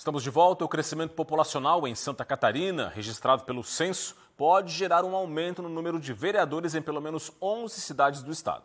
Estamos de volta. O crescimento populacional em Santa Catarina, registrado pelo censo, pode gerar um aumento no número de vereadores em pelo menos 11 cidades do estado.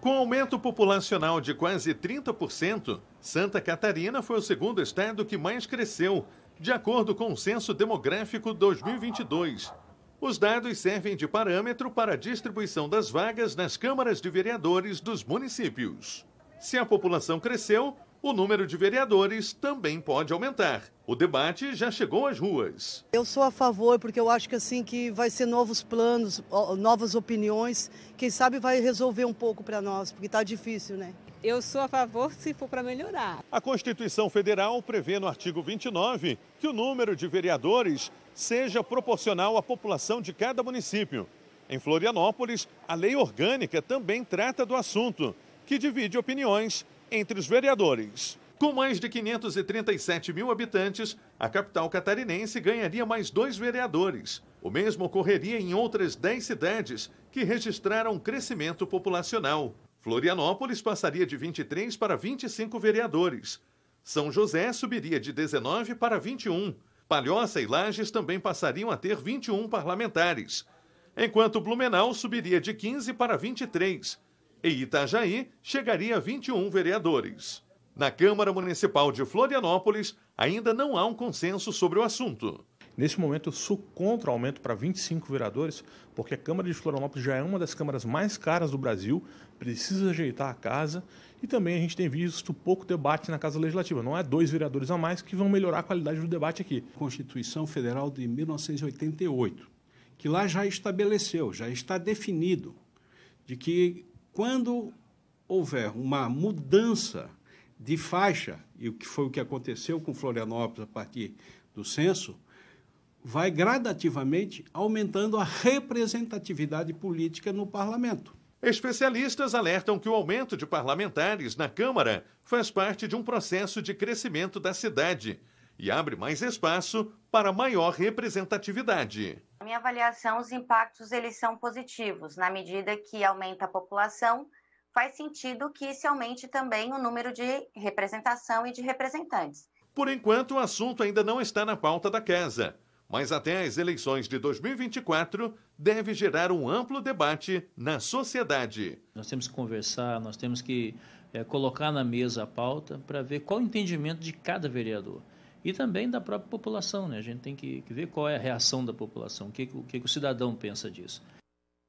Com aumento populacional de quase 30%, Santa Catarina foi o segundo estado que mais cresceu, de acordo com o Censo Demográfico 2022. Os dados servem de parâmetro para a distribuição das vagas nas câmaras de vereadores dos municípios. Se a população cresceu, o número de vereadores também pode aumentar. O debate já chegou às ruas. Eu sou a favor porque eu acho que assim que vai ser novos planos, novas opiniões, quem sabe vai resolver um pouco para nós, porque está difícil, né? Eu sou a favor se for para melhorar. A Constituição Federal prevê no artigo 29 que o número de vereadores seja proporcional à população de cada município. Em Florianópolis, a lei orgânica também trata do assunto, que divide opiniões entre os vereadores. Com mais de 537 mil habitantes, a capital catarinense ganharia mais dois vereadores. O mesmo ocorreria em outras 10 cidades que registraram crescimento populacional. Florianópolis passaria de 23 para 25 vereadores. São José subiria de 19 para 21. Palhoça e Lages também passariam a ter 21 parlamentares. Enquanto Blumenau subiria de 15 para 23 e Itajaí chegaria a 21 vereadores. Na Câmara Municipal de Florianópolis, ainda não há um consenso sobre o assunto. Neste momento, eu sou contra o aumento para 25 vereadores, porque a Câmara de Florianópolis já é uma das câmaras mais caras do Brasil, precisa ajeitar a casa e também a gente tem visto pouco debate na Casa Legislativa. Não é dois vereadores a mais que vão melhorar a qualidade do debate aqui. Constituição Federal de 1988, que lá já estabeleceu, já está definido, de que quando houver uma mudança de faixa, e o que foi o que aconteceu com Florianópolis a partir do censo, vai gradativamente aumentando a representatividade política no parlamento. Especialistas alertam que o aumento de parlamentares na Câmara faz parte de um processo de crescimento da cidade e abre mais espaço para maior representatividade minha avaliação, os impactos eles são positivos na medida que aumenta a população. Faz sentido que se aumente também o número de representação e de representantes. Por enquanto, o assunto ainda não está na pauta da casa, mas até as eleições de 2024 deve gerar um amplo debate na sociedade. Nós temos que conversar, nós temos que é, colocar na mesa a pauta para ver qual o entendimento de cada vereador e também da própria população. Né? A gente tem que, que ver qual é a reação da população, o que, o que o cidadão pensa disso.